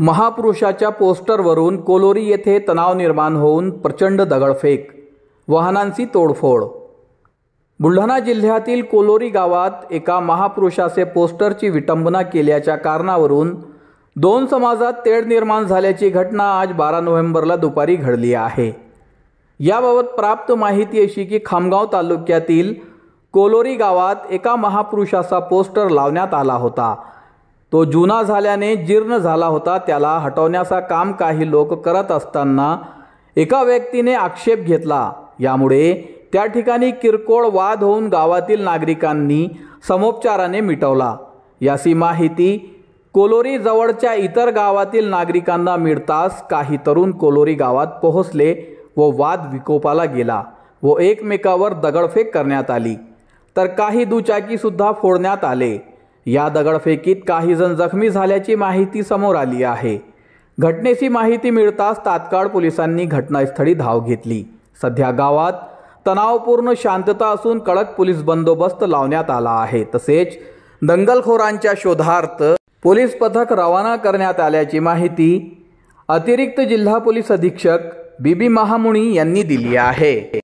महापुरुषाच्या पोस्टरवरून कोलोरी येथे तणाव निर्माण होऊन प्रचंड दगडफेक वाहनांची तोडफोड बुलढाणा जिल्ह्यातील कोलोरी गावात एका महापुरुषाचे पोस्टरची विटंबना केल्याच्या कारणावरून दोन समाजात तेढ निर्माण झाल्याची घटना आज बारा नोव्हेंबरला दुपारी घडली आहे याबाबत प्राप्त माहिती अशी की खामगाव तालुक्यातील कोलोरी गावात एका महापुरुषाचा पोस्टर लावण्यात आला होता तो जुना झाल्याने जीर्ण झाला होता त्याला हटवण्याचा काम काही लोक करत असताना एका व्यक्तीने आक्षेप घेतला यामुळे त्या ठिकाणी किरकोळ वाद होऊन गावातील नागरिकांनी समोपचाराने मिटवला याची माहिती कोलोरी जवळच्या इतर गावातील नागरिकांना मिळताच काही तरुण कोलोरी गावात पोहोचले व वाद विकोपाला गेला व एकमेकावर दगडफेक करण्यात आली तर काही दुचाकीसुद्धा फोडण्यात आले या दगडफेकीत काही जण जखमी झाल्याची माहिती समोर आली आहे घटनेची माहिती मिळताच तात्काळ पोलिसांनी घटनास्थळी धाव घेतली सध्या गावात तणावपूर्ण शांतता असून कडक पोलीस बंदोबस्त लावण्यात आला आहे तसेच दंगलखोरांच्या शोधार्थ पोलीस पथक रवाना करण्यात आल्याची माहिती अतिरिक्त जिल्हा पोलीस अधीक्षक बीबी बी महामुणी यांनी दिली आहे